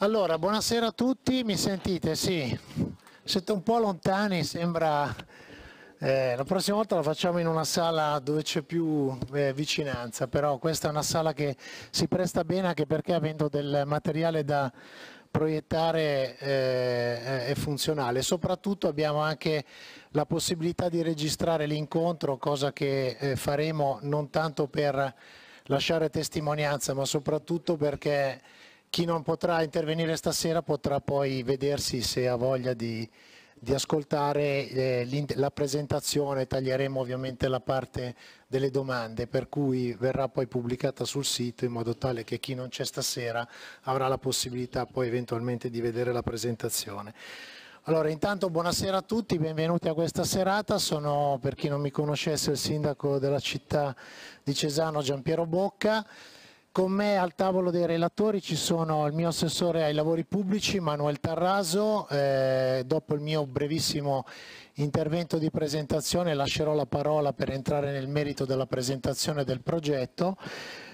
Allora, buonasera a tutti, mi sentite? Sì, siete un po' lontani, sembra... Eh, la prossima volta la facciamo in una sala dove c'è più eh, vicinanza, però questa è una sala che si presta bene anche perché avendo del materiale da proiettare eh, è funzionale. Soprattutto abbiamo anche la possibilità di registrare l'incontro, cosa che eh, faremo non tanto per lasciare testimonianza, ma soprattutto perché chi non potrà intervenire stasera potrà poi vedersi se ha voglia di, di ascoltare eh, la presentazione, taglieremo ovviamente la parte delle domande, per cui verrà poi pubblicata sul sito in modo tale che chi non c'è stasera avrà la possibilità poi eventualmente di vedere la presentazione. Allora, intanto buonasera a tutti, benvenuti a questa serata. Sono, per chi non mi conoscesse, il sindaco della città di Cesano Giampiero Bocca. Con me al tavolo dei relatori ci sono il mio assessore ai lavori pubblici Manuel Tarraso, eh, dopo il mio brevissimo intervento di presentazione lascerò la parola per entrare nel merito della presentazione del progetto.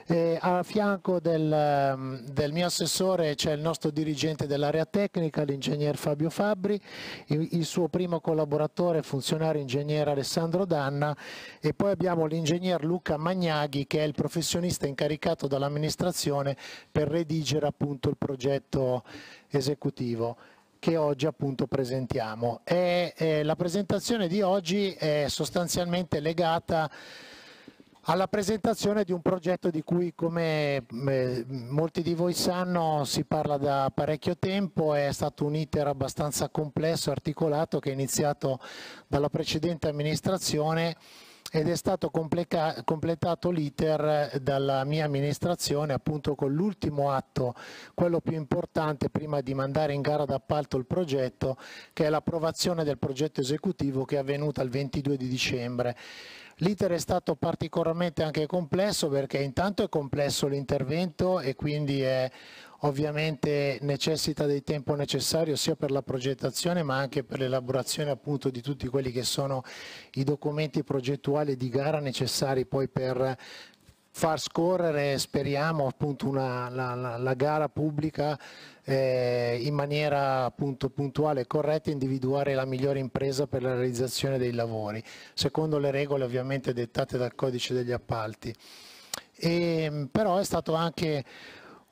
Eh, a fianco del, ehm, del, mio assessore c'è il nostro dirigente dell'area tecnica, l'ingegner Fabio Fabbri, il, il suo primo collaboratore, funzionario ingegnere Alessandro Danna e poi abbiamo l'ingegner Luca Magnaghi che è il professionista incaricato dall'amministrazione per redigere appunto il progetto esecutivo che oggi appunto presentiamo. E, eh, la presentazione di oggi è sostanzialmente legata alla presentazione di un progetto di cui, come eh, molti di voi sanno, si parla da parecchio tempo, è stato un iter abbastanza complesso, articolato, che è iniziato dalla precedente amministrazione ed è stato completato l'iter dalla mia amministrazione appunto con l'ultimo atto, quello più importante prima di mandare in gara d'appalto il progetto, che è l'approvazione del progetto esecutivo che è avvenuta il 22 di dicembre. L'iter è stato particolarmente anche complesso perché intanto è complesso l'intervento e quindi è, ovviamente necessita del tempo necessario sia per la progettazione ma anche per l'elaborazione appunto di tutti quelli che sono i documenti progettuali di gara necessari poi per far scorrere, speriamo, appunto una, la, la, la gara pubblica eh, in maniera appunto puntuale e corretta individuare la migliore impresa per la realizzazione dei lavori, secondo le regole ovviamente dettate dal codice degli appalti. E, ehm, però è stato anche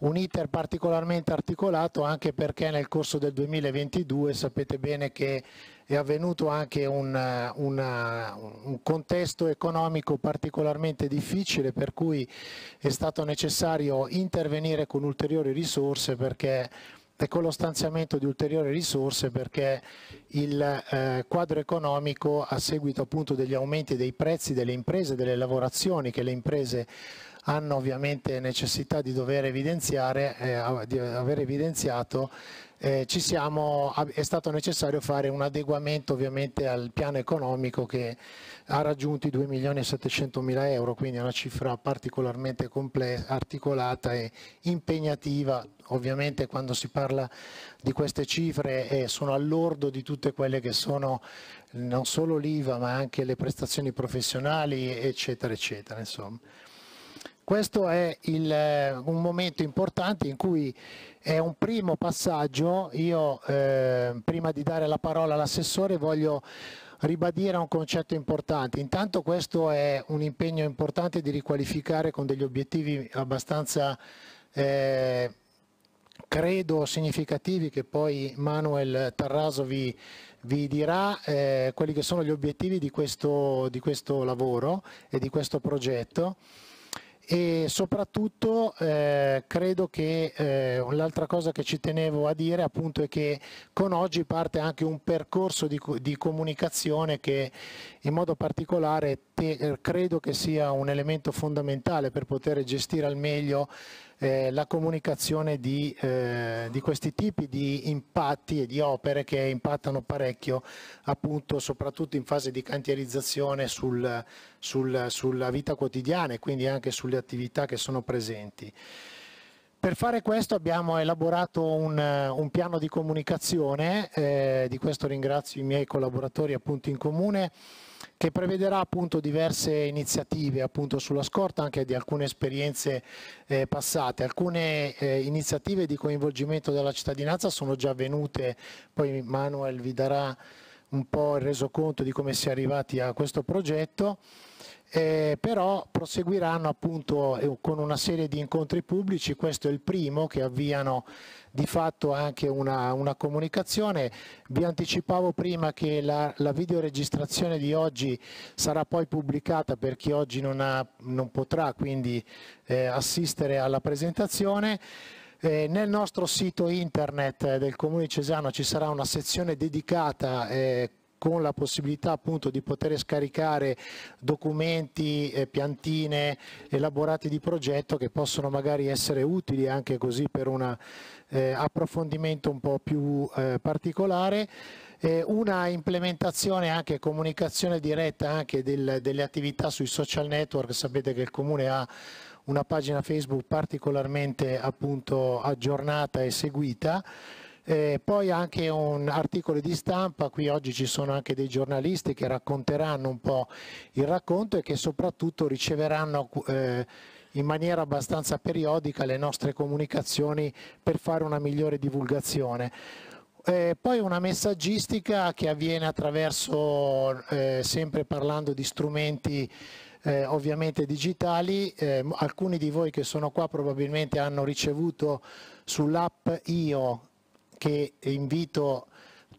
un iter particolarmente articolato anche perché nel corso del 2022 sapete bene che è avvenuto anche un, eh, una, un contesto economico particolarmente difficile per cui è stato necessario intervenire con ulteriori risorse perché e con lo stanziamento di ulteriori risorse perché il eh, quadro economico a seguito appunto degli aumenti dei prezzi delle imprese, delle lavorazioni che le imprese hanno ovviamente necessità di dover evidenziare, eh, di aver evidenziato eh, siamo, è stato necessario fare un adeguamento ovviamente al piano economico che ha raggiunto i 2 milioni e 700 mila euro, quindi è una cifra particolarmente complessa, articolata e impegnativa. Ovviamente quando si parla di queste cifre eh, sono all'ordo di tutte quelle che sono non solo l'IVA ma anche le prestazioni professionali eccetera eccetera. Insomma. Questo è il, eh, un momento importante in cui è un primo passaggio. Io eh, prima di dare la parola all'assessore voglio ribadire un concetto importante. Intanto questo è un impegno importante di riqualificare con degli obiettivi abbastanza eh, credo significativi che poi Manuel Tarraso vi, vi dirà eh, quelli che sono gli obiettivi di questo, di questo lavoro e di questo progetto e soprattutto eh, credo che eh, l'altra cosa che ci tenevo a dire appunto è che con oggi parte anche un percorso di, di comunicazione che in modo particolare te, credo che sia un elemento fondamentale per poter gestire al meglio eh, la comunicazione di, eh, di, questi tipi di impatti e di opere che impattano parecchio appunto soprattutto in fase di cantierizzazione sul, sul, sulla vita quotidiana e quindi anche sulle attività che sono presenti. Per fare questo abbiamo elaborato un, un piano di comunicazione, eh, di questo ringrazio i miei collaboratori appunto in comune, che prevederà appunto diverse iniziative appunto sulla scorta anche di alcune esperienze eh, passate. Alcune eh, iniziative di coinvolgimento della cittadinanza sono già avvenute, poi Manuel vi darà un po' il resoconto di come si è arrivati a questo progetto eh, però proseguiranno appunto eh, con una serie di incontri pubblici, questo è il primo che avviano di fatto anche una, una comunicazione. Vi anticipavo prima che la, la, videoregistrazione di oggi sarà poi pubblicata per chi oggi non, ha, non potrà quindi eh, assistere alla presentazione. Eh, nel nostro sito internet eh, del Comune Cesano ci sarà una sezione dedicata eh, con la possibilità appunto di poter scaricare documenti, eh, piantine elaborati di progetto che possono magari essere utili anche così per un eh, approfondimento un po' più eh, particolare una implementazione anche comunicazione diretta anche del, delle attività sui social network, sapete che il Comune ha una pagina Facebook particolarmente appunto, aggiornata e seguita eh, poi anche un articolo di stampa, qui oggi ci sono anche dei giornalisti che racconteranno un po' il racconto e che soprattutto riceveranno eh, in maniera abbastanza periodica le nostre comunicazioni per fare una migliore divulgazione. Eh, poi una messaggistica che avviene attraverso, eh, sempre parlando di strumenti eh, ovviamente digitali. Eh, alcuni di voi che sono qua probabilmente hanno ricevuto sull'app IO che invito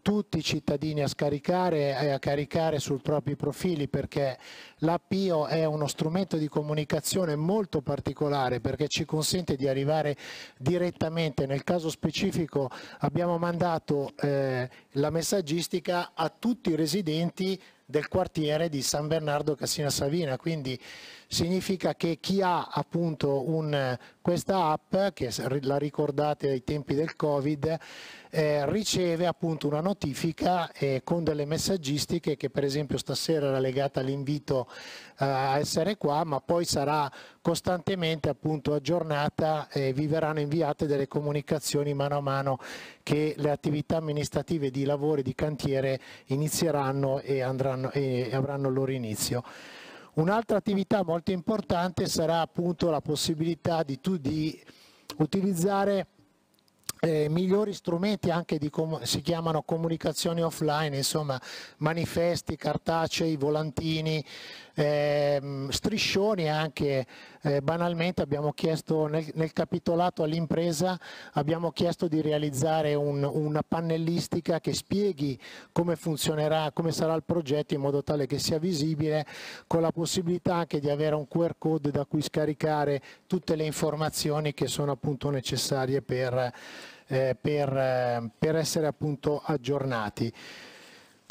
tutti i cittadini a scaricare e a caricare sui propri profili perché l'APIO è uno strumento di comunicazione molto particolare perché ci consente di arrivare direttamente, nel caso specifico abbiamo mandato eh, la messaggistica a tutti i residenti del quartiere di San Bernardo Cassina Savina, quindi significa che chi ha appunto un, questa app, che la ricordate ai tempi del Covid, eh, riceve appunto una notifica eh, con delle messaggistiche che per esempio stasera era legata all'invito eh, a essere qua, ma poi sarà costantemente appunto aggiornata e vi verranno inviate delle comunicazioni mano a mano che le attività amministrative di lavori di cantiere inizieranno e, andranno, e avranno il loro inizio. Un'altra attività molto importante sarà appunto la possibilità di, di utilizzare eh, migliori strumenti anche di si chiamano comunicazioni offline, insomma manifesti, cartacei, volantini, eh, striscioni anche eh, banalmente abbiamo chiesto nel, nel capitolato all'impresa abbiamo chiesto di realizzare un, una pannellistica che spieghi come funzionerà, come sarà il progetto in modo tale che sia visibile con la possibilità anche di avere un QR code da cui scaricare tutte le informazioni che sono appunto necessarie per, eh, per, eh, per essere appunto aggiornati.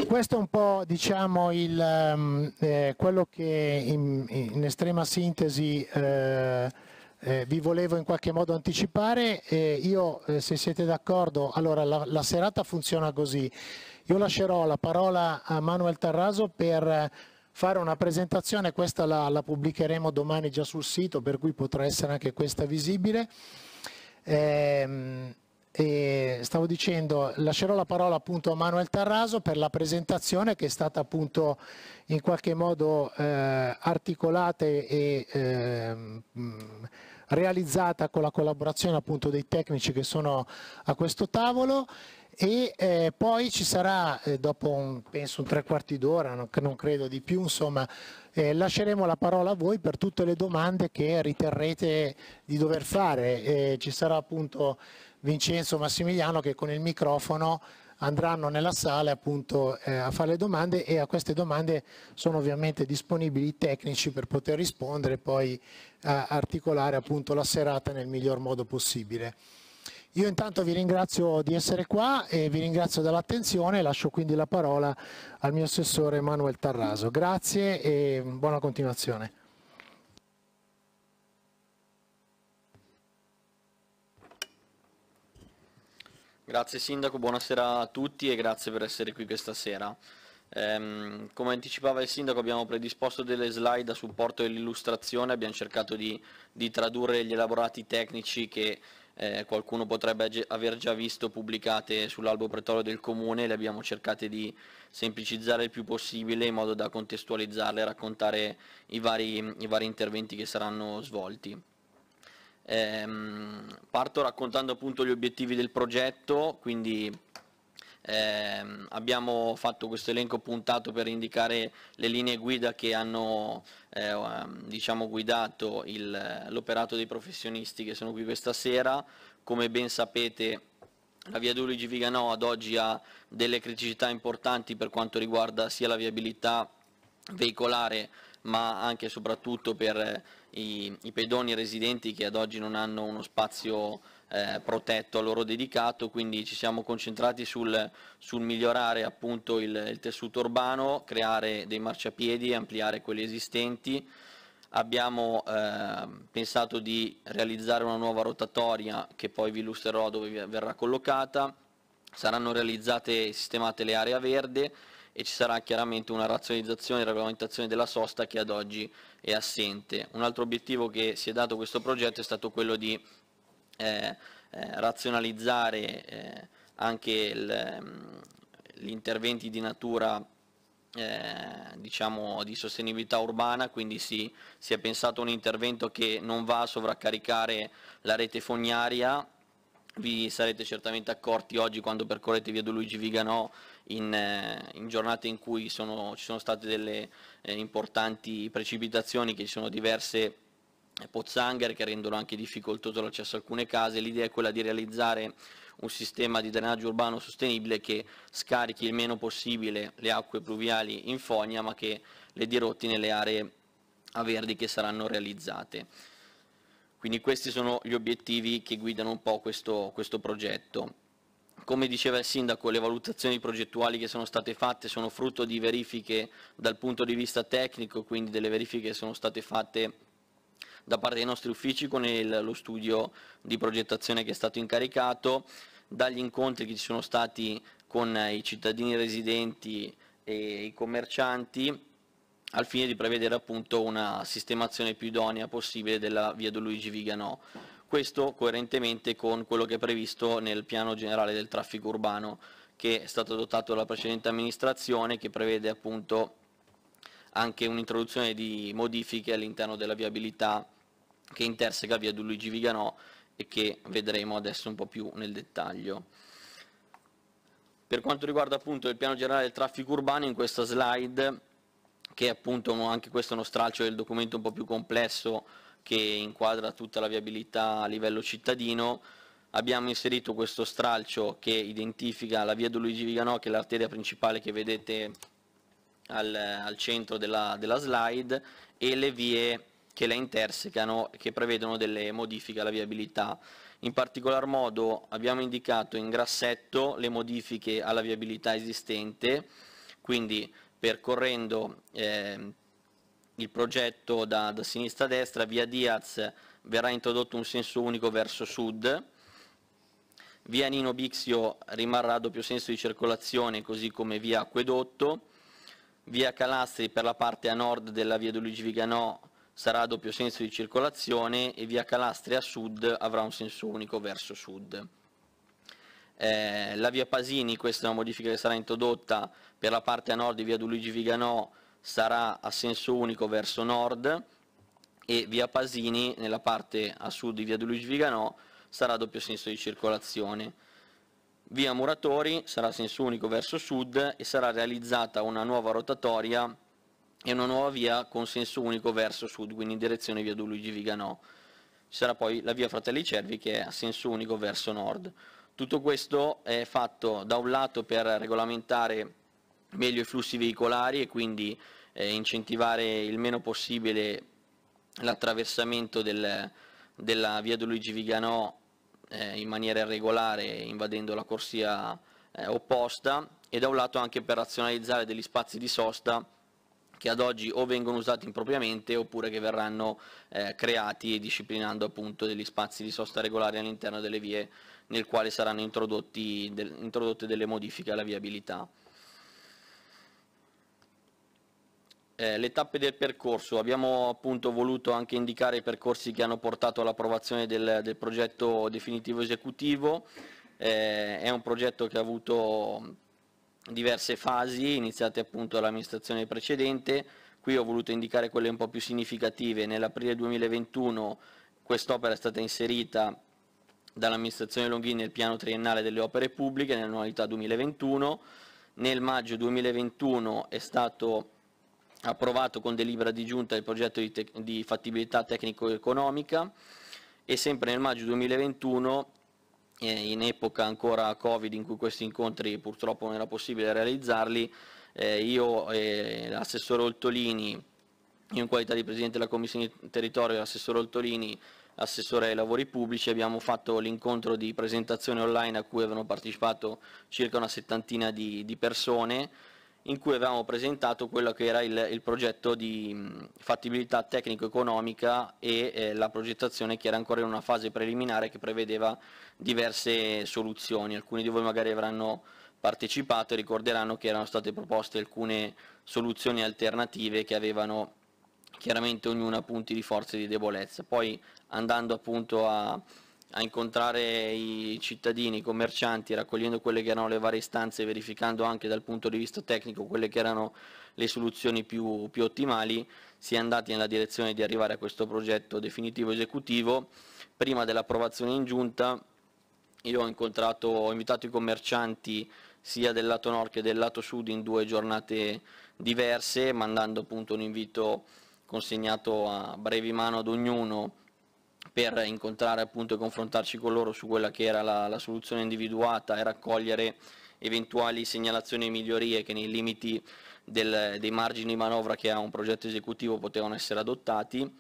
Questo è un po' diciamo, il, ehm, eh, quello che in, in estrema sintesi eh, eh, vi volevo in qualche modo anticipare. io, eh, se siete d'accordo, allora la, la, serata funziona così. Io lascerò la parola a Manuel Tarraso per fare una presentazione, questa la, la pubblicheremo domani già sul sito, per cui potrà essere anche questa visibile. Eh, e stavo dicendo, lascerò la parola appunto a Manuel Tarraso per la presentazione che è stata appunto in qualche modo eh, articolata e eh, realizzata con la collaborazione appunto dei tecnici che sono a questo tavolo e eh, poi ci sarà eh, dopo un, penso un tre quarti d'ora, non, non, credo di più, insomma eh, lasceremo la parola a voi per tutte le domande che riterrete di dover fare. Eh, ci sarà appunto Vincenzo Massimiliano che con il microfono andranno nella sala appunto eh, a fare le domande e a queste domande sono ovviamente disponibili i tecnici per poter rispondere e poi eh, articolare appunto la serata nel miglior modo possibile. Io intanto vi ringrazio di essere qua e vi ringrazio dell'attenzione e lascio quindi la parola al mio assessore Manuel Tarraso. Grazie e buona continuazione. Grazie Sindaco, buonasera a tutti e grazie per essere qui questa sera. Ehm, come anticipava il Sindaco abbiamo predisposto delle slide a supporto dell'illustrazione, abbiamo cercato di, di, tradurre gli elaborati tecnici che eh, qualcuno potrebbe aver già visto pubblicate sull'albo pretorio del Comune, le abbiamo cercate di semplicizzare il più possibile in modo da contestualizzarle e raccontare i vari, i vari interventi che saranno svolti. Ehm, parto raccontando appunto gli obiettivi del progetto, quindi ehm, abbiamo fatto questo elenco puntato per indicare le linee guida che hanno eh, ehm, diciamo guidato l'operato dei professionisti che sono qui questa sera. Come ben sapete la via Duligi Viganò ad oggi ha delle criticità importanti per quanto riguarda sia la viabilità veicolare ma anche e soprattutto per eh, i, i pedoni residenti che ad oggi non hanno uno spazio eh, protetto a loro dedicato, quindi ci siamo concentrati sul, sul migliorare appunto il, il tessuto urbano, creare dei marciapiedi, ampliare quelli esistenti abbiamo eh, pensato di realizzare una nuova rotatoria che poi vi illustrerò dove verrà collocata, saranno realizzate e sistemate le aree verde e ci sarà chiaramente una razionalizzazione e regolamentazione della sosta che ad oggi è assente. Un altro obiettivo che si è dato questo progetto è stato quello di eh, eh, razionalizzare eh, anche ehm, gli interventi di natura eh, diciamo di sostenibilità urbana, quindi si, si, è pensato a un intervento che non va a sovraccaricare la rete fognaria vi sarete certamente accorti oggi quando percorrete via Don Luigi Viganò in, eh, in, giornate in cui sono, ci sono state delle eh, importanti precipitazioni, che ci sono diverse eh, pozzanghere che rendono anche difficoltoso l'accesso a alcune case, l'idea è quella di realizzare un sistema di drenaggio urbano sostenibile che scarichi il meno possibile le acque pluviali in fogna ma che le dirotti nelle aree a verdi che saranno realizzate. Quindi questi sono gli obiettivi che guidano un po' questo, questo progetto. Come diceva il Sindaco, le valutazioni progettuali che sono state fatte sono frutto di verifiche dal punto di vista tecnico, quindi delle verifiche che sono state fatte da parte dei nostri uffici con il, lo studio di progettazione che è stato incaricato, dagli incontri che ci sono stati con i cittadini residenti e i commercianti al fine di prevedere appunto una sistemazione più idonea possibile della via di Luigi Viganò. Questo coerentemente con quello che è previsto nel piano generale del traffico urbano che è stato adottato dalla precedente amministrazione che prevede appunto anche un'introduzione di modifiche all'interno della viabilità che interseca via di Luigi Viganò e che vedremo adesso un po' più nel dettaglio. Per quanto riguarda appunto il piano generale del traffico urbano in questa slide che appunto anche questo è uno stralcio del documento un po' più complesso che inquadra tutta la viabilità a livello cittadino. Abbiamo inserito questo stralcio che identifica la via di Luigi Viganò, che è l'arteria principale che vedete al, al centro della, della, slide, e le vie che la intersecano e che prevedono delle modifiche alla viabilità. In particolar modo abbiamo indicato in grassetto le modifiche alla viabilità esistente, quindi percorrendo eh, il progetto da, da, sinistra a destra, via Diaz verrà introdotto un senso unico verso sud, via Nino Bixio rimarrà a doppio senso di circolazione così come via Acquedotto, via Calastri per la parte a nord della via di Luigi Viganò sarà a doppio senso di circolazione e via Calastri a sud avrà un senso unico verso sud. Eh, la via Pasini, questa è una modifica che sarà introdotta per la parte a nord di via Luigi Viganò, sarà a senso unico verso nord e via Pasini nella parte a sud di via Luigi Viganò sarà a doppio senso di circolazione. Via Muratori sarà a senso unico verso sud e sarà realizzata una nuova rotatoria e una nuova via con senso unico verso sud, quindi in direzione via Luigi Viganò. Ci sarà poi la via Fratelli Cervi che è a senso unico verso nord. Tutto questo è fatto da un lato per regolamentare meglio i flussi veicolari e quindi eh, incentivare il meno possibile l'attraversamento del, della via di Luigi Viganò eh, in maniera irregolare invadendo la corsia eh, opposta e da un lato anche per razionalizzare degli spazi di sosta che ad oggi o vengono usati impropriamente oppure che verranno eh, creati disciplinando appunto degli spazi di sosta regolari all'interno delle vie nel quale saranno del, introdotte delle modifiche alla viabilità. Eh, le tappe del percorso, abbiamo appunto voluto anche indicare i percorsi che hanno portato all'approvazione del, del, progetto definitivo esecutivo, eh, è un progetto che ha avuto diverse fasi iniziate appunto dall'amministrazione precedente, qui ho voluto indicare quelle un po' più significative, nell'aprile 2021 quest'opera è stata inserita dall'amministrazione Longhini nel piano triennale delle opere pubbliche nell'annualità 2021. Nel maggio 2021 è stato approvato con delibera di giunta il progetto di, te- di fattibilità tecnico-economica e sempre nel maggio 2021 eh, in epoca ancora Covid in cui questi incontri purtroppo non era possibile realizzarli, eh, io e l'assessore Oltolini, in qualità di Presidente della Commissione di Territorio e l'assessore Oltolini assessore ai lavori pubblici, abbiamo fatto l'incontro di presentazione online a cui avevano partecipato circa una settantina di, di persone in cui avevamo presentato quello che era il, il progetto di fattibilità tecnico-economica e eh, la progettazione che era ancora in una fase preliminare che prevedeva diverse soluzioni. Alcuni di voi magari avranno partecipato e ricorderanno che erano state proposte alcune soluzioni alternative che avevano chiaramente ognuno ha punti di forza e di debolezza. Poi andando appunto a, a incontrare i cittadini, i commercianti, raccogliendo quelle che erano le varie istanze, verificando anche dal punto di vista tecnico quelle che erano le soluzioni più, più ottimali, si è andati nella direzione di arrivare a questo progetto definitivo esecutivo. Prima dell'approvazione in giunta io ho, incontrato, ho invitato i commercianti sia del lato nord che del lato sud in due giornate diverse, mandando appunto un invito consegnato a brevi mano ad ognuno per incontrare appunto e confrontarci con loro su quella che era la, la soluzione individuata e raccogliere eventuali segnalazioni e migliorie che nei limiti del, dei margini di manovra che ha un progetto esecutivo potevano essere adottati.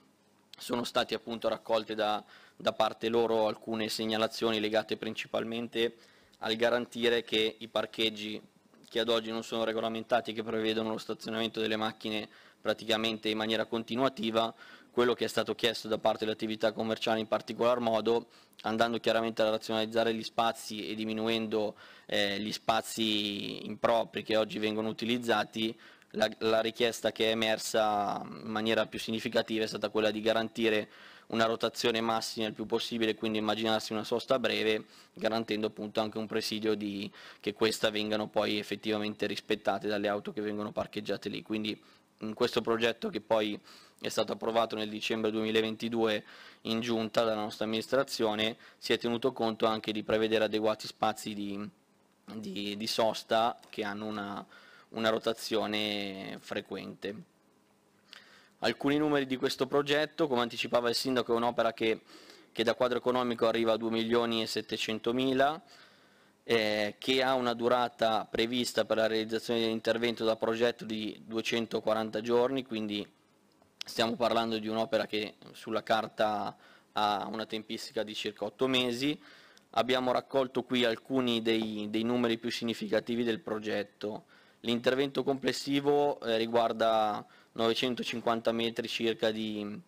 Sono state appunto raccolte da, da parte loro alcune segnalazioni legate principalmente al garantire che i parcheggi che ad oggi non sono regolamentati, che prevedono lo stazionamento delle macchine praticamente in maniera continuativa quello che è stato chiesto da parte delle attività commerciali in particolar modo, andando chiaramente a razionalizzare gli spazi e diminuendo eh, gli spazi impropri che oggi vengono utilizzati, la, la, richiesta che è emersa in maniera più significativa è stata quella di garantire una rotazione massima il più possibile, quindi immaginarsi una sosta breve, garantendo appunto anche un presidio di, che questa vengano poi effettivamente rispettate dalle auto che vengono parcheggiate lì. Quindi in questo progetto che poi è stato approvato nel dicembre 2022 in giunta dalla nostra amministrazione, si è tenuto conto anche di prevedere adeguati spazi di, di, di sosta che hanno una, una rotazione frequente. Alcuni numeri di questo progetto, come anticipava il sindaco, è un'opera che che da quadro economico arriva a 2 milioni e 700 mila, eh, che ha una durata prevista per la realizzazione dell'intervento da progetto di 240 giorni, quindi stiamo parlando di un'opera che sulla carta ha una tempistica di circa 8 mesi. Abbiamo raccolto qui alcuni dei, dei numeri più significativi del progetto. L'intervento complessivo eh, riguarda 950 metri circa di,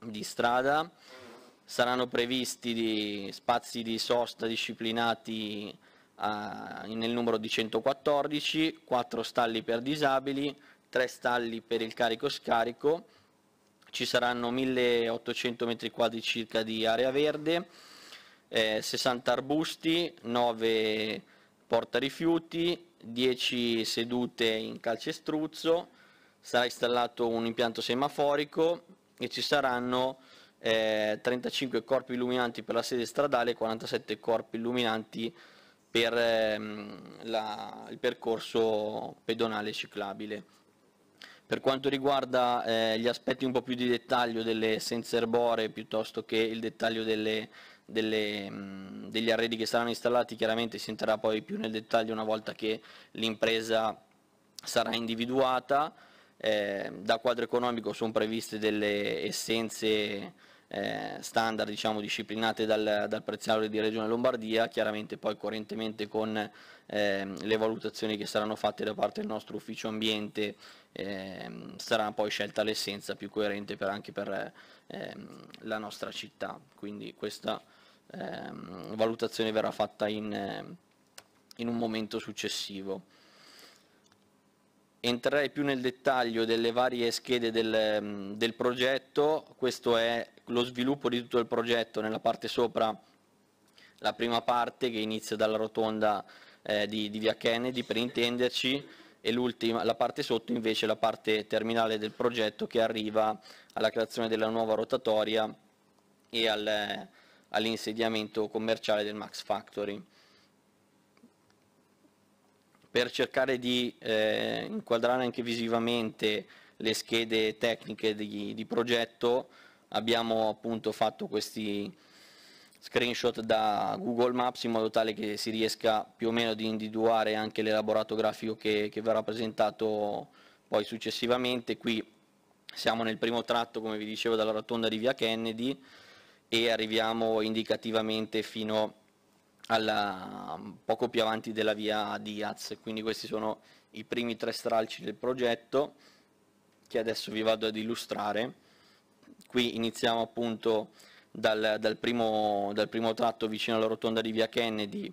di strada, saranno previsti di spazi di sosta disciplinati uh, nel numero di 114, 4 stalli per disabili, 3 stalli per il carico-scarico, ci saranno 1800 metri quadri circa di area verde, eh, 60 arbusti, 9 porta rifiuti, 10 sedute in calcestruzzo, sarà installato un impianto semaforico e ci saranno eh, 35 corpi illuminanti per la sede stradale e 47 corpi illuminanti per ehm, la, il percorso pedonale ciclabile. Per quanto riguarda eh, gli aspetti un po' più di dettaglio delle essenze erbore piuttosto che il dettaglio delle, delle, mh, mm, degli arredi che saranno installati, chiaramente si entrerà poi più nel dettaglio una volta che l'impresa sarà individuata. Eh, da quadro economico sono previste delle essenze eh, standard diciamo, disciplinate dal, dal prezzavole di Regione Lombardia, chiaramente poi coerentemente con eh, le valutazioni che saranno fatte da parte del nostro ufficio ambiente eh, sarà poi scelta l'essenza più coerente per, anche per ehm, la nostra città, quindi questa ehm, valutazione verrà fatta in, ehm, in un momento successivo. Entrerei più nel dettaglio delle varie schede del, del progetto, questo è lo sviluppo di tutto il progetto nella parte sopra, la prima parte che inizia dalla rotonda eh, di, di via Kennedy per intenderci e la parte sotto invece la parte terminale del progetto che arriva alla creazione della nuova rotatoria e al, eh, all'insediamento commerciale del Max Factory. Per cercare di eh, inquadrare anche visivamente le schede tecniche di, di progetto abbiamo appunto fatto questi screenshot da Google Maps in modo tale che si riesca più o meno di individuare anche l'elaborato grafico che, che verrà presentato poi successivamente. Qui siamo nel primo tratto, come vi dicevo, dalla rotonda di via Kennedy e arriviamo indicativamente fino alla, poco più avanti della via Diaz, quindi questi sono i primi tre stralci del progetto che adesso vi vado ad illustrare qui iniziamo appunto dal, dal, primo, dal primo tratto vicino alla rotonda di via Kennedy,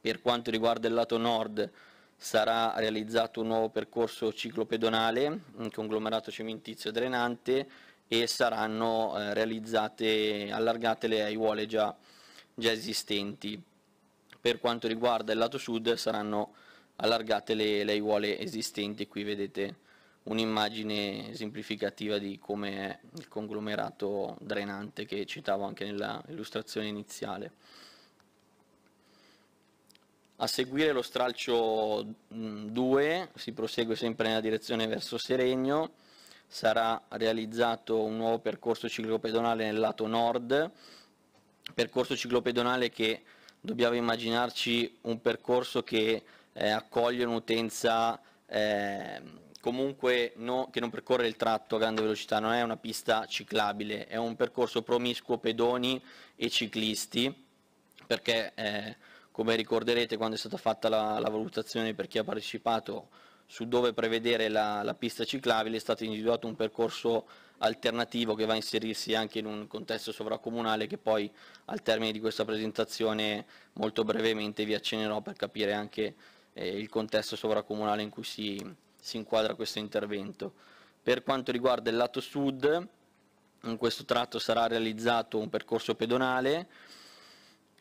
per quanto riguarda il lato nord sarà realizzato un nuovo percorso ciclopedonale, un conglomerato cementizio drenante e saranno eh, realizzate, allargate le aiuole già, già, esistenti. Per quanto riguarda il lato sud saranno allargate le, le aiuole esistenti, qui vedete un'immagine esemplificativa di come è il conglomerato drenante che citavo anche nella illustrazione iniziale. A seguire lo stralcio 2 mm, si prosegue sempre nella direzione verso Seregno, sarà realizzato un nuovo percorso ciclopedonale nel lato nord, percorso ciclopedonale che dobbiamo immaginarci un percorso che eh, accoglie un'utenza eh, comunque no, che non percorre il tratto a grande velocità, non è una pista ciclabile, è un percorso promiscuo pedoni e ciclisti, perché eh, come ricorderete quando è stata fatta la, la, valutazione per chi ha partecipato su dove prevedere la, la pista ciclabile è stato individuato un percorso alternativo che va a inserirsi anche in un contesto sovracomunale che poi al termine di questa presentazione molto brevemente vi accennerò per capire anche eh, il contesto sovracomunale in cui si, si inquadra questo intervento. Per quanto riguarda il lato sud, in questo tratto sarà realizzato un percorso pedonale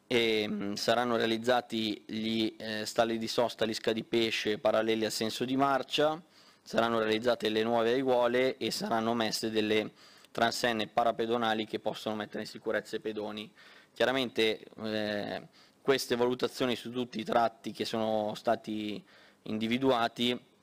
e mm, saranno realizzati gli eh, stalli di sosta, gli scadi pesce paralleli al senso di marcia, saranno realizzate le nuove aiuole e saranno messe delle transenne parapedonali che possono mettere in sicurezza i pedoni. Chiaramente eh, queste valutazioni su tutti i tratti che sono stati individuati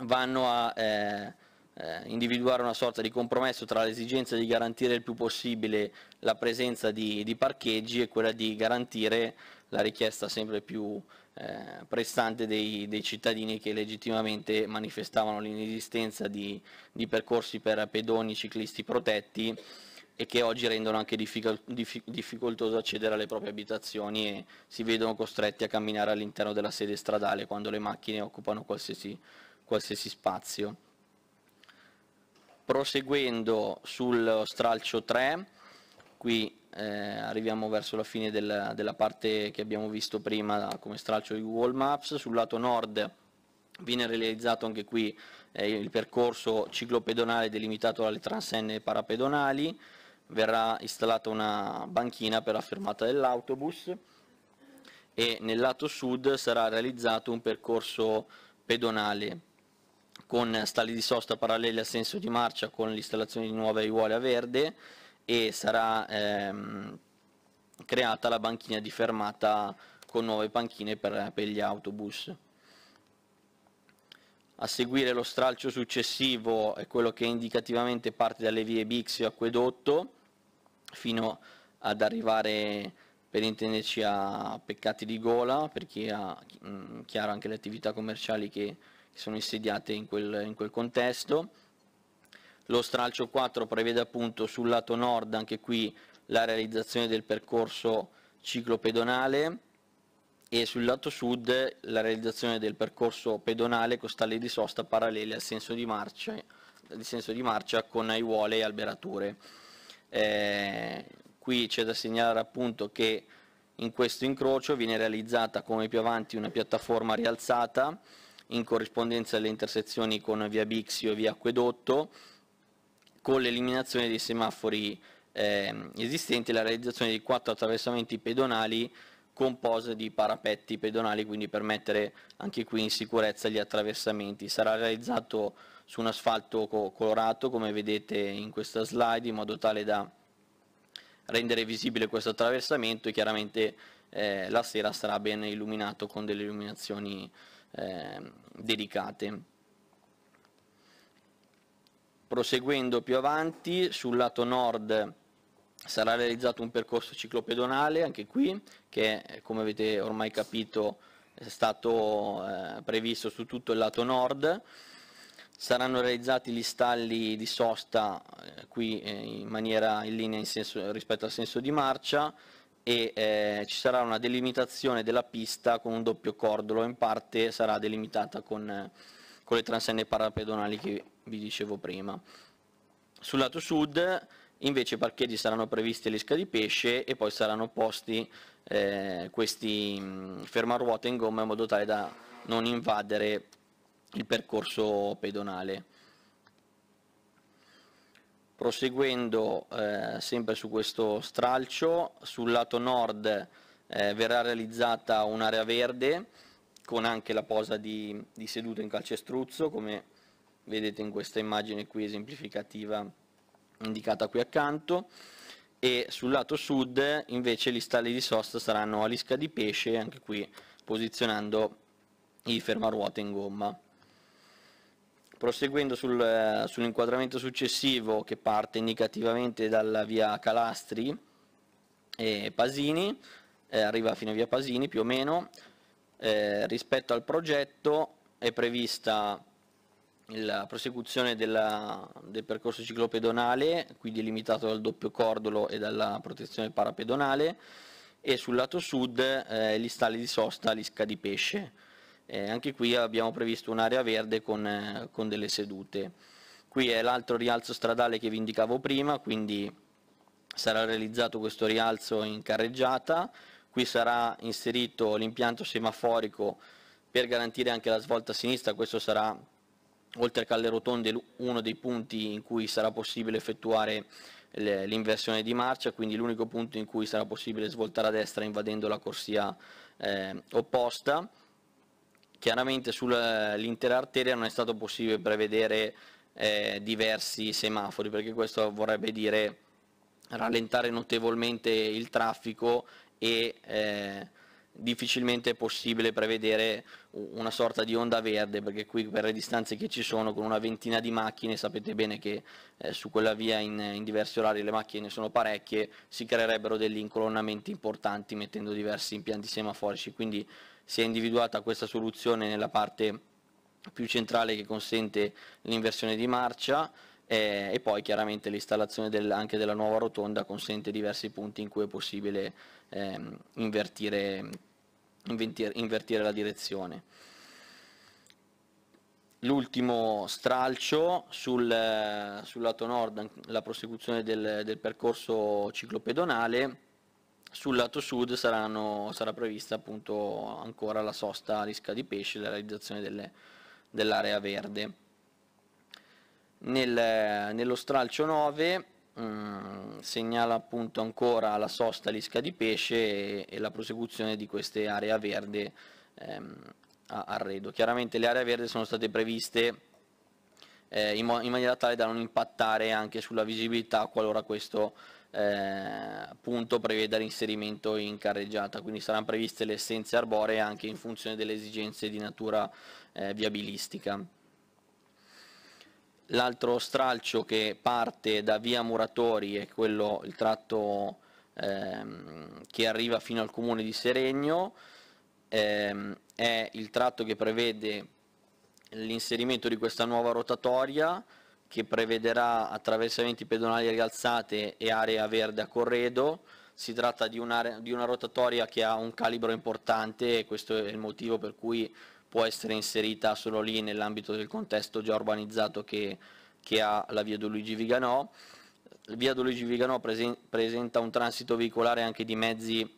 vanno a eh, eh, individuare una sorta di compromesso tra l'esigenza di garantire il più possibile la presenza di, di parcheggi e quella di garantire la richiesta sempre più eh, prestante dei, dei, cittadini che legittimamente manifestavano l'inesistenza di, di, percorsi per pedoni, ciclisti protetti e che oggi rendono anche difficoltoso accedere alle proprie abitazioni e si vedono costretti a camminare all'interno della sede stradale quando le macchine occupano qualsiasi qualsiasi spazio. Proseguendo sul stralcio 3, qui eh, arriviamo verso la fine del, della parte che abbiamo visto prima come stralcio di Google Maps, sul lato nord viene realizzato anche qui eh, il percorso ciclopedonale delimitato dalle transenne parapedonali, verrà installata una banchina per la fermata dell'autobus e nel lato sud sarà realizzato un percorso pedonale con stalle di sosta paralleli al senso di marcia con l'installazione di nuove aiuole a verde e sarà ehm, creata la banchina di fermata con nuove panchine per, per gli autobus. A seguire lo stralcio successivo è quello che indicativamente parte dalle vie Bixio Acquedotto fino ad arrivare per intenderci a Peccati di Gola, per chi ha chiaro anche le attività commerciali che sono insediate in quel, in quel contesto. Lo stralcio 4 prevede appunto sul lato nord anche qui la realizzazione del percorso ciclopedonale e sul lato sud la realizzazione del percorso pedonale con stalle di sosta parallele al senso di marcia, senso di marcia con aiuole e alberature. Eh, qui c'è da segnalare appunto che in questo incrocio viene realizzata come più avanti una piattaforma rialzata in corrispondenza alle intersezioni con via Bixio e via Acquedotto, con l'eliminazione dei semafori eh, esistenti e la realizzazione di quattro attraversamenti pedonali con posa di parapetti pedonali, quindi per mettere anche qui in sicurezza gli attraversamenti. Sarà realizzato su un asfalto colorato, come vedete in questa slide, in modo tale da rendere visibile questo attraversamento e chiaramente eh, la sera sarà ben illuminato con delle illuminazioni eh, delicate. Proseguendo più avanti, sul lato nord sarà realizzato un percorso ciclopedonale, anche qui, che come avete ormai capito è stato eh, previsto su tutto il lato nord. Saranno realizzati gli stalli di sosta eh, qui eh, in maniera in linea in senso, rispetto al senso di marcia, e eh, ci sarà una delimitazione della pista con un doppio cordolo, in parte sarà delimitata con, eh, con le transenne parapedonali che vi dicevo prima. Sul lato sud invece i parcheggi saranno previsti all'isca di pesce e poi saranno posti eh, questi mh, fermaruote in gomma in modo tale da non invadere il percorso pedonale. Proseguendo eh, sempre su questo stralcio, sul lato nord eh, verrà realizzata un'area verde con anche la posa di, di seduto in calcestruzzo come vedete in questa immagine qui esemplificativa indicata qui accanto e sul lato sud invece gli stalli di sosta saranno a lisca di pesce anche qui posizionando i fermaruote in gomma. Proseguendo sul, eh, sull'inquadramento successivo che parte indicativamente dalla via Calastri e Pasini, eh, arriva fino a via Pasini più o meno, eh, rispetto al progetto è prevista la prosecuzione della, del percorso ciclopedonale, qui delimitato dal doppio cordolo e dalla protezione parapedonale, e sul lato sud eh, gli stalli di sosta, l'isca di pesce. Eh, anche qui abbiamo previsto un'area verde con, eh, con, delle sedute. Qui è l'altro rialzo stradale che vi indicavo prima, quindi sarà realizzato questo rialzo in carreggiata. Qui sarà inserito l'impianto semaforico per garantire anche la svolta a sinistra, questo sarà oltre che alle rotonde uno dei punti in cui sarà possibile effettuare l'inversione di marcia, quindi l'unico punto in cui sarà possibile svoltare a destra invadendo la corsia eh, opposta. Chiaramente sull'intera arteria non è stato possibile prevedere eh, diversi semafori perché questo vorrebbe dire rallentare notevolmente il traffico e eh, difficilmente è possibile prevedere una sorta di onda verde perché qui per le distanze che ci sono con una ventina di macchine sapete bene che eh, su quella via in, in, diversi orari le macchine sono parecchie si creerebbero degli incolonnamenti importanti mettendo diversi impianti semaforici quindi si è individuata questa soluzione nella parte più centrale che consente l'inversione di marcia eh, e poi chiaramente l'installazione del, anche della nuova rotonda consente diversi punti in cui è possibile ehm, invertire, invertire, invertire la direzione. L'ultimo stralcio sul, sul, lato nord, la prosecuzione del, del percorso ciclopedonale sul lato sud saranno, sarà prevista appunto ancora la sosta a risca di pesce e la realizzazione dell'area verde. Nel, nello stralcio 9 mm, segnala appunto ancora la sosta a risca di pesce e, e, la prosecuzione di queste aree verde ehm, a arredo. Chiaramente le aree verde sono state previste eh, in, maniera tale da non impattare anche sulla visibilità qualora questo eh, punto prevede l'inserimento in carreggiata, quindi saranno previste le essenze arboree anche in funzione delle esigenze di natura eh, viabilistica. L'altro stralcio che parte da via Muratori è quello, il tratto ehm, che arriva fino al comune di Seregno, ehm, è il tratto che prevede l'inserimento di questa nuova rotatoria che prevederà attraversamenti pedonali rialzate e area verde a corredo. Si tratta di una, di una rotatoria che ha un calibro importante e questo è il motivo per cui può essere inserita solo lì nell'ambito del contesto già urbanizzato che, che ha la via Luigi Viganò. Via Luigi Viganò presen presenta un transito veicolare anche di mezzi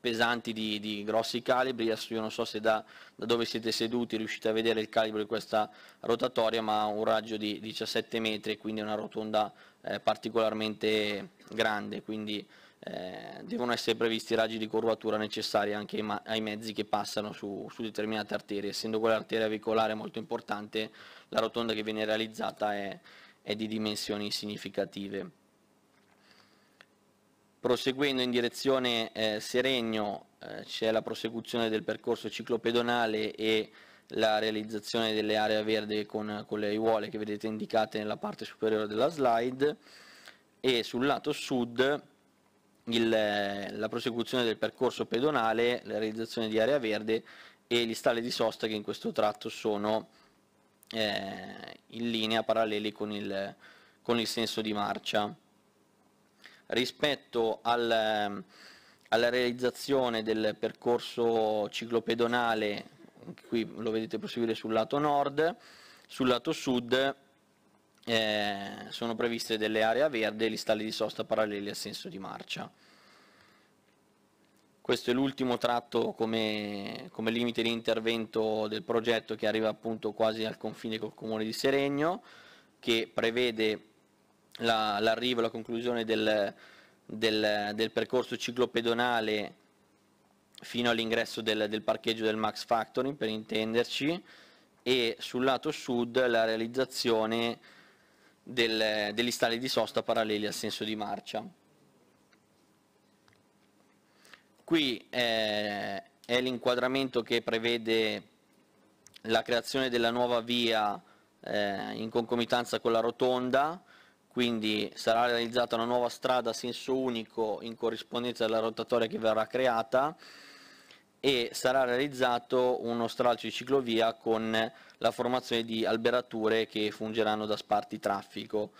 pesanti di, di, grossi calibri, adesso io non so se da, da, dove siete seduti riuscite a vedere il calibro di questa rotatoria, ma ha un raggio di 17 metri, quindi una rotonda eh, particolarmente grande, quindi eh, devono essere previsti i raggi di curvatura necessari anche ai, ai mezzi che passano su, su determinate arterie, essendo quell'arteria veicolare molto importante, la rotonda che viene realizzata è, è di dimensioni significative. Proseguendo in direzione eh, Seregno eh, c'è la prosecuzione del percorso ciclopedonale e la realizzazione delle aree verde con, con le aiuole che vedete indicate nella parte superiore della slide e sul lato sud il, eh, la prosecuzione del percorso pedonale, la realizzazione di area verde e gli stalli di sosta che in questo tratto sono eh, in linea paralleli con il, con il senso di marcia rispetto al, ehm, alla realizzazione del percorso ciclopedonale, qui lo vedete proseguire sul lato nord, sul lato sud eh, sono previste delle aree verde e gli stalli di sosta paralleli al senso di marcia. Questo è l'ultimo tratto come, come, limite di intervento del progetto che arriva appunto quasi al confine col comune di Seregno, che prevede la, l'arrivo la conclusione del, del, del, percorso ciclopedonale fino all'ingresso del, del parcheggio del Max Factory per intenderci e sul lato sud la realizzazione del, degli stalli di sosta paralleli al senso di marcia. Qui eh, è l'inquadramento che prevede la creazione della nuova via eh, in concomitanza con la rotonda quindi sarà realizzata una nuova strada a senso unico in corrispondenza della rotatoria che verrà creata e sarà realizzato uno stralcio di ciclovia con la formazione di alberature che fungeranno da sparti traffico.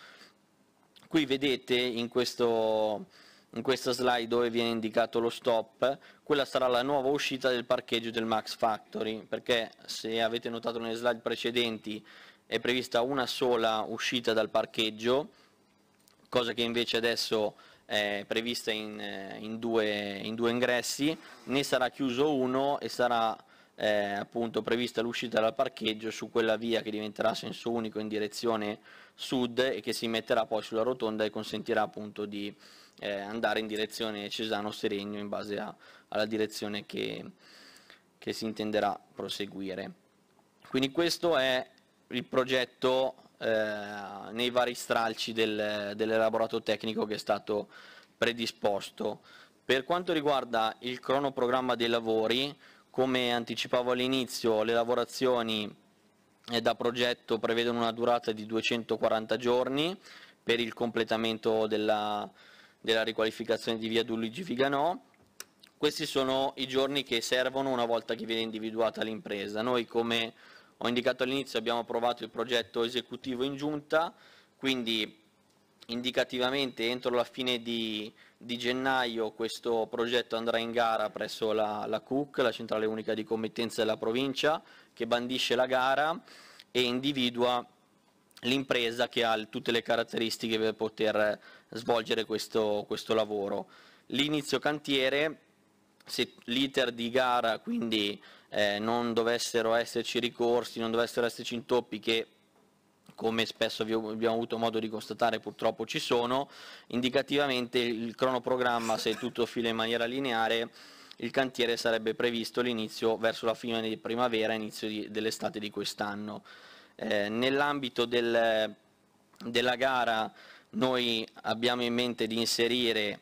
Qui vedete in, questo, in questa slide dove viene indicato lo stop, quella sarà la nuova uscita del parcheggio del Max Factory, perché se avete notato nelle slide precedenti è prevista una sola uscita dal parcheggio, cosa che invece adesso è prevista in, eh, in, due, in due ingressi, ne sarà chiuso uno e sarà eh, appunto prevista l'uscita dal parcheggio su quella via che diventerà senso unico in direzione sud e che si metterà poi sulla rotonda e consentirà appunto di eh, andare in direzione cesano Serenio in base a, alla direzione che, che si intenderà proseguire. Quindi questo è il progetto eh, nei vari stralci del, dell'elaborato tecnico che è stato predisposto. Per quanto riguarda il cronoprogramma dei lavori, come anticipavo all'inizio, le lavorazioni eh, da progetto prevedono una durata di 240 giorni per il completamento della, della riqualificazione di via Dulligi Viganò. Questi sono i giorni che servono una volta che viene individuata l'impresa. Noi come ho indicato all'inizio abbiamo approvato il progetto esecutivo in giunta, quindi indicativamente entro la fine di, di gennaio questo progetto andrà in gara presso la, la CUC, la Centrale Unica di Committenza della Provincia, che bandisce la gara e individua l'impresa che ha tutte le caratteristiche per poter svolgere questo, questo lavoro. L'inizio cantiere, l'iter di gara quindi eh, non dovessero esserci ricorsi, non dovessero esserci intoppi che come spesso abbiamo avuto modo di constatare purtroppo ci sono, indicativamente il cronoprogramma se tutto fila in maniera lineare il cantiere sarebbe previsto l'inizio verso la fine di primavera, inizio di, dell'estate di quest'anno. Eh, nell'ambito del, della gara noi abbiamo in mente di inserire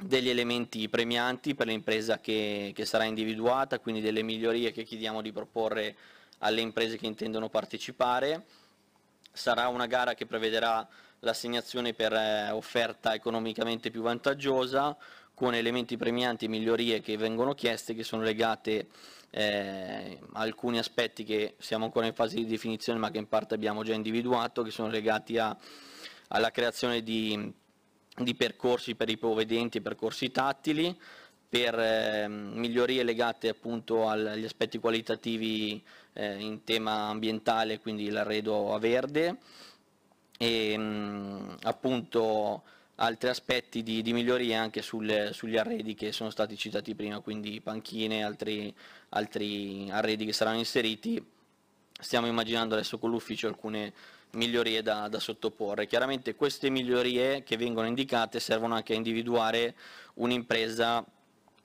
degli elementi premianti per l'impresa che, che, sarà individuata, quindi delle migliorie che chiediamo di proporre alle imprese che intendono partecipare. Sarà una gara che prevederà l'assegnazione per eh, offerta economicamente più vantaggiosa, con elementi premianti e migliorie che vengono chieste, che sono legate eh, a alcuni aspetti che siamo ancora in fase di definizione, ma che in parte abbiamo già individuato, che sono legati a, alla creazione di di percorsi per i provvedenti e percorsi tattili, per eh, migliorie legate appunto agli aspetti qualitativi eh, in tema ambientale, quindi l'arredo a verde e mh, mm, appunto altri aspetti di, di migliorie anche sul, sugli arredi che sono stati citati prima, quindi panchine, altri, altri arredi che saranno inseriti. Stiamo immaginando adesso con l'ufficio alcune migliorie da, da, sottoporre. Chiaramente queste migliorie che vengono indicate servono anche a individuare un'impresa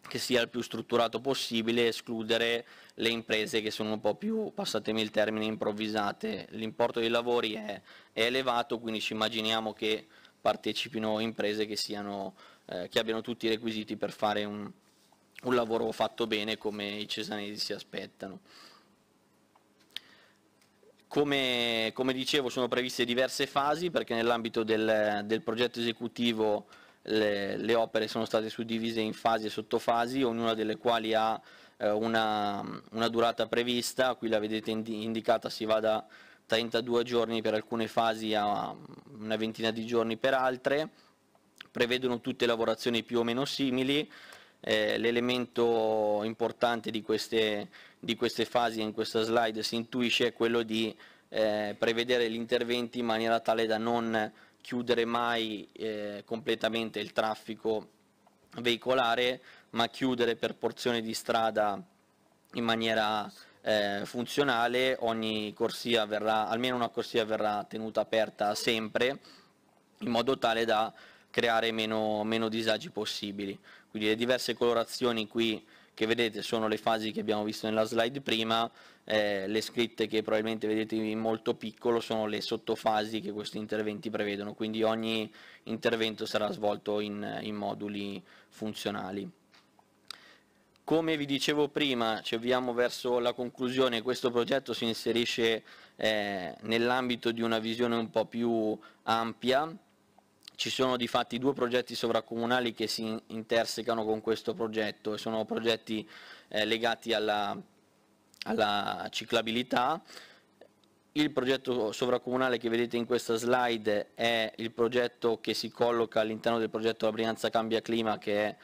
che sia il più strutturato possibile, escludere le imprese che sono un po' più, passatemi il termine, improvvisate. L'importo dei lavori è, è elevato, quindi ci immaginiamo che partecipino imprese che, siano, eh, che abbiano tutti i requisiti per fare un, un lavoro fatto bene come i cesanesi si aspettano. Come, come, dicevo sono previste diverse fasi perché nell'ambito del, del progetto esecutivo le, le, opere sono state suddivise in fasi e sottofasi, ognuna delle quali ha eh, una, una, durata prevista, qui la vedete indicata si va da 32 giorni per alcune fasi a una ventina di giorni per altre, prevedono tutte lavorazioni più o meno simili, eh, l'elemento importante di queste di queste fasi in questa slide si intuisce è quello di eh, prevedere gli interventi in maniera tale da non chiudere mai eh, completamente il traffico veicolare, ma chiudere per porzioni di strada in maniera eh, funzionale, ogni corsia verrà, almeno una corsia verrà tenuta aperta sempre, in modo tale da creare meno, meno disagi possibili. Quindi le diverse colorazioni qui che vedete sono le fasi che abbiamo visto nella slide prima, eh, le scritte che probabilmente vedete in molto piccolo sono le sottofasi che questi interventi prevedono, quindi ogni intervento sarà svolto in, in moduli funzionali. Come vi dicevo prima, ci avviamo verso la conclusione, questo progetto si inserisce eh, nell'ambito di una visione un po' più ampia ci sono di fatti due progetti sovracomunali che si intersecano con questo progetto e sono progetti eh, legati alla, alla ciclabilità. Il progetto sovracomunale che vedete in questa slide è il progetto che si colloca all'interno del progetto La Brianza Cambia Clima che è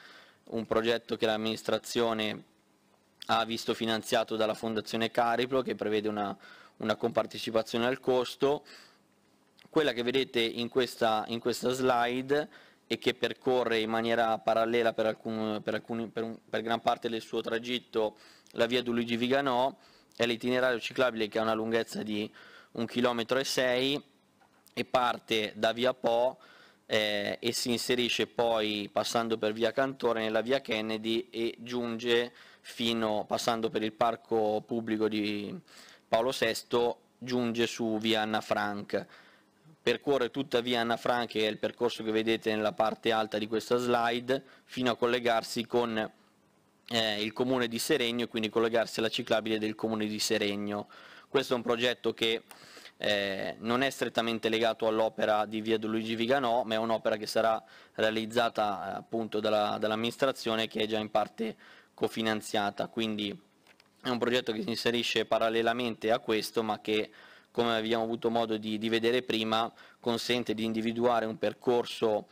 un progetto che l'amministrazione ha visto finanziato dalla Fondazione Cariplo che prevede una, una compartecipazione al costo quella che vedete in questa, in questa slide e che percorre in maniera parallela per, alcun, per, alcun, per, un, per gran parte del suo tragitto la via di Luigi Viganò, è l'itinerario ciclabile che ha una lunghezza di 1,6 km e parte da via Po eh, e si inserisce poi passando per via Cantore nella via Kennedy e giunge fino, passando per il parco pubblico di Paolo VI, giunge su via Anna Frank percorre tuttavia Anna Frank, che è il percorso che vedete nella parte alta di questa slide, fino a collegarsi con eh, il comune di Seregno e quindi collegarsi alla ciclabile del comune di Seregno. Questo è un progetto che eh, non è strettamente legato all'opera di via Luigi Viganò, ma è un'opera che sarà realizzata appunto dalla, dall'amministrazione che è già in parte cofinanziata, quindi è un progetto che si inserisce parallelamente a questo ma che come abbiamo avuto modo di, di vedere prima, consente di individuare un percorso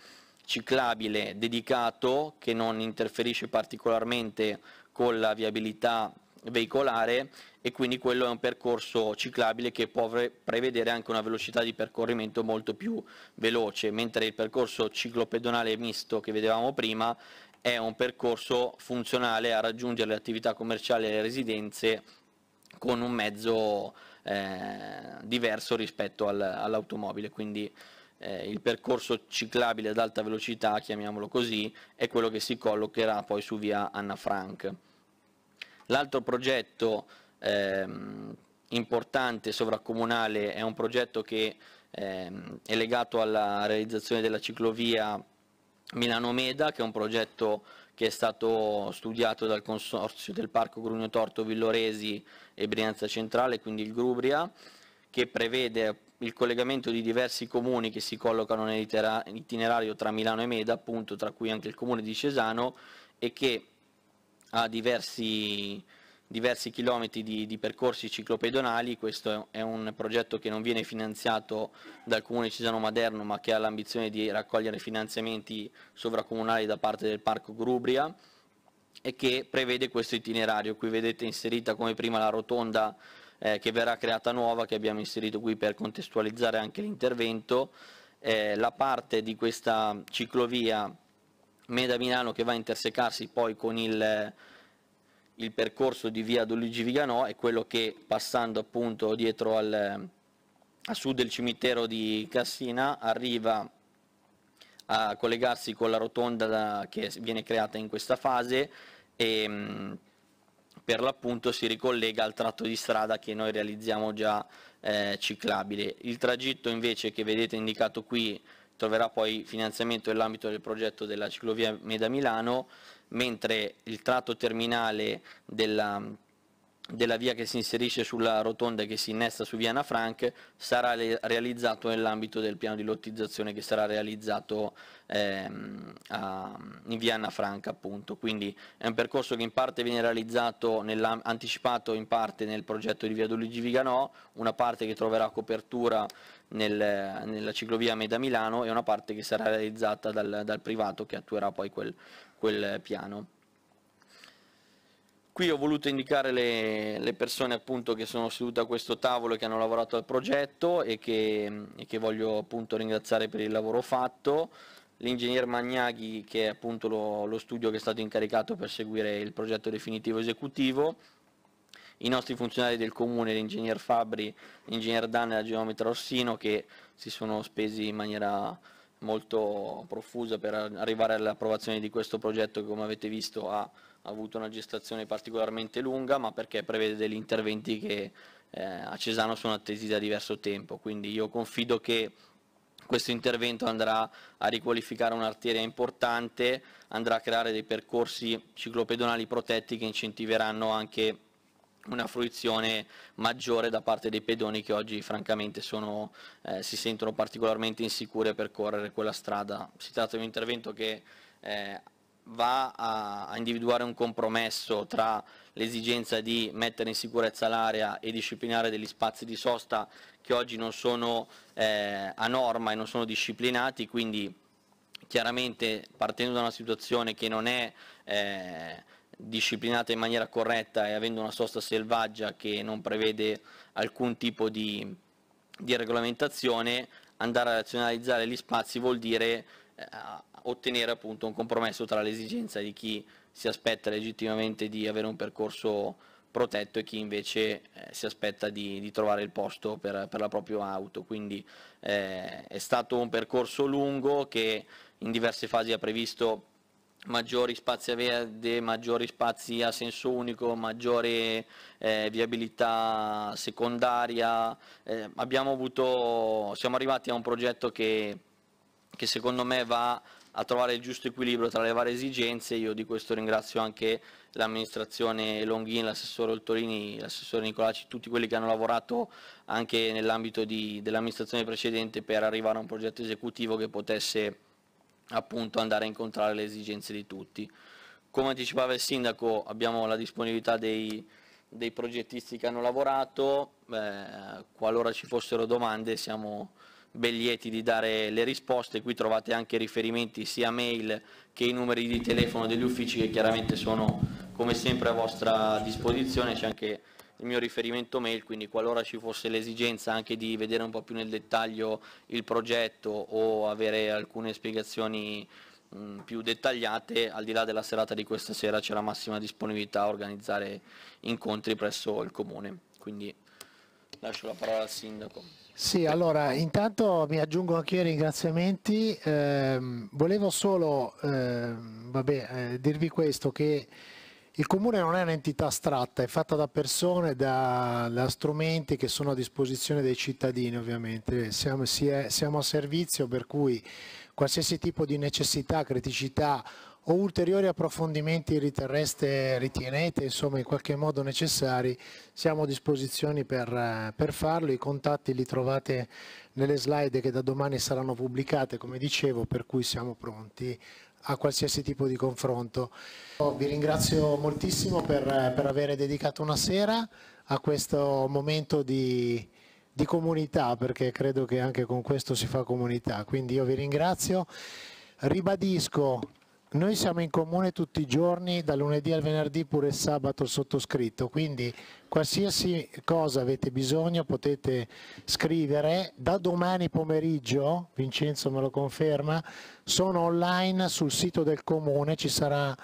ciclabile dedicato che non interferisce particolarmente con la viabilità veicolare e quindi quello è un percorso ciclabile che può prevedere anche una velocità di percorrimento molto più veloce, mentre il percorso ciclopedonale misto che vedevamo prima è un percorso funzionale a raggiungere le attività commerciali e le residenze con un mezzo eh, diverso rispetto al, all'automobile, quindi eh, il percorso ciclabile ad alta velocità, chiamiamolo così, è quello che si collocherà poi su via Anna Frank. L'altro progetto ehm, importante sovraccomunale è un progetto che ehm, è legato alla realizzazione della ciclovia Milano Meda, che è un progetto che è stato studiato dal consorzio del Parco Grugno Torto Villoresi e Brianza Centrale, quindi il Grubria, che prevede il collegamento di diversi comuni che si collocano nell'itinerario tra Milano e Meda, appunto, tra cui anche il comune di Cesano, e che ha diversi diversi chilometri di, di, percorsi ciclopedonali, questo è un progetto che non viene finanziato dal Comune Cisano Maderno ma che ha l'ambizione di raccogliere finanziamenti sovracomunali da parte del Parco Grubria e che prevede questo itinerario. Qui vedete inserita come prima la rotonda eh, che verrà creata nuova che abbiamo inserito qui per contestualizzare anche l'intervento, eh, la parte di questa ciclovia Meda Milano che va a intersecarsi poi con il il percorso di via Luigi Viganò è quello che passando appunto dietro al, a sud del cimitero di Cassina arriva a collegarsi con la rotonda che viene creata in questa fase e mm, per l'appunto si ricollega al tratto di strada che noi realizziamo già eh, ciclabile. Il tragitto invece che vedete indicato qui troverà poi finanziamento nell'ambito del progetto della ciclovia Meda Milano, mentre il tratto terminale della, della via che si inserisce sulla rotonda e che si innesta su Viana Frank sarà realizzato nell'ambito del piano di lottizzazione che sarà realizzato ehm, a, in Viana Frank appunto. Quindi è un percorso che in parte viene realizzato anticipato in parte nel progetto di Via Doligi Viganò, una parte che troverà copertura nel, nella ciclovia Meda-Milano e una parte che sarà realizzata dal, dal privato che attuerà poi quel, quel piano. Qui ho voluto indicare le, le, persone appunto che sono sedute a questo tavolo e che hanno lavorato al progetto e che, e che voglio appunto ringraziare per il lavoro fatto. L'ingegner Magnaghi che è appunto lo, lo studio che è stato incaricato per seguire il progetto definitivo esecutivo, i nostri funzionari del comune, l'ingegner Fabri, l'ingegner Dan e la geometra Orsino che si sono spesi in maniera molto profusa per arrivare all'approvazione di questo progetto che come avete visto ha, avuto una gestazione particolarmente lunga ma perché prevede degli interventi che eh, a Cesano sono attesi da diverso tempo quindi io confido che questo intervento andrà a riqualificare un'arteria importante andrà a creare dei percorsi ciclopedonali protetti che incentiveranno anche una fruizione maggiore da parte dei pedoni che oggi francamente sono, eh, si sentono particolarmente insicure per correre quella strada. Si tratta di un intervento che eh, va a, a, individuare un compromesso tra l'esigenza di mettere in sicurezza l'area e disciplinare degli spazi di sosta che oggi non sono eh, a norma e non sono disciplinati, quindi chiaramente partendo da una situazione che non è eh, disciplinata in maniera corretta e avendo una sosta selvaggia che non prevede alcun tipo di, di regolamentazione, andare a razionalizzare gli spazi vuol dire eh, ottenere appunto un compromesso tra l'esigenza di chi si aspetta legittimamente di avere un percorso protetto e chi invece eh, si aspetta di, di, trovare il posto per, per la propria auto. Quindi eh, è stato un percorso lungo che in diverse fasi ha previsto maggiori spazi a verde, maggiori spazi a senso unico, maggiore eh, viabilità secondaria. Eh, avuto, siamo arrivati a un progetto che, che secondo me va a trovare il giusto equilibrio tra le varie esigenze. Io di questo ringrazio anche l'amministrazione Longhin, l'assessore Oltolini, l'assessore Nicolacci, tutti quelli che hanno lavorato anche nell'ambito dell'amministrazione precedente per arrivare a un progetto esecutivo che potesse appunto andare a incontrare le esigenze di tutti. Come anticipava il sindaco abbiamo la disponibilità dei, dei progettisti che hanno lavorato, eh, qualora ci fossero domande siamo ben lieti di dare le risposte, qui trovate anche riferimenti sia mail che i numeri di telefono degli uffici che chiaramente sono come sempre a vostra disposizione, c'è anche il mio riferimento mail, quindi qualora ci fosse l'esigenza anche di vedere un po' più nel dettaglio il progetto o avere alcune spiegazioni mh, mm, più dettagliate, al di là della serata di questa sera c'è la massima disponibilità a organizzare incontri presso il comune. Quindi lascio la parola al sindaco. Sì, allora intanto mi aggiungo anche io ai ringraziamenti. Eh, volevo solo eh, vabbè, eh, dirvi questo che il comune non è un'entità astratta, è fatta da persone, da, da, strumenti che sono a disposizione dei cittadini ovviamente, siamo, è, siamo a servizio per cui qualsiasi tipo di necessità, criticità o ulteriori approfondimenti riterreste, ritenete insomma in qualche modo necessari, siamo a disposizione per, per, farlo, i contatti li trovate nelle slide che da domani saranno pubblicate come dicevo per cui siamo pronti a qualsiasi tipo di confronto. Vi ringrazio moltissimo per, per aver dedicato una sera a questo momento di, di comunità, perché credo che anche con questo si fa comunità. Quindi io vi ringrazio. Ribadisco noi siamo in comune tutti i giorni, da lunedì al venerdì pure il sabato il sottoscritto, quindi qualsiasi cosa avete bisogno potete scrivere. Da domani pomeriggio, Vincenzo me lo conferma, sono online sul sito del comune, ci sarà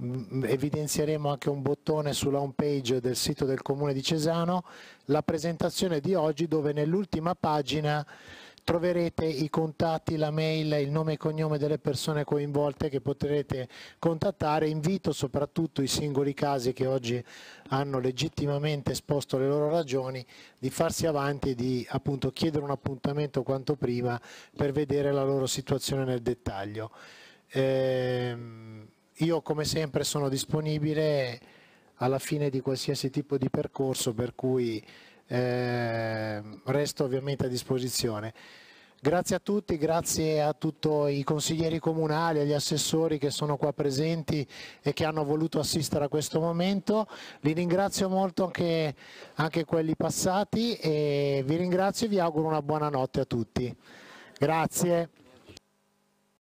mm, evidenzieremo anche un bottone sulla home page del sito del comune di Cesano, la presentazione di oggi dove nell'ultima pagina troverete i contatti, la mail, il nome e cognome delle persone coinvolte che potrete contattare. Invito soprattutto i singoli casi che oggi hanno legittimamente esposto le loro ragioni di farsi avanti e di appunto, chiedere un appuntamento quanto prima per vedere la loro situazione nel dettaglio. Ehm, io come sempre sono disponibile alla fine di qualsiasi tipo di percorso per cui Ehm, resto ovviamente a disposizione. Grazie a tutti, grazie a tutti i consiglieri comunali, agli assessori che sono qua presenti e che hanno voluto assistere a questo momento. Li ringrazio molto anche, anche quelli passati e vi ringrazio e vi auguro una buona notte a tutti. Grazie.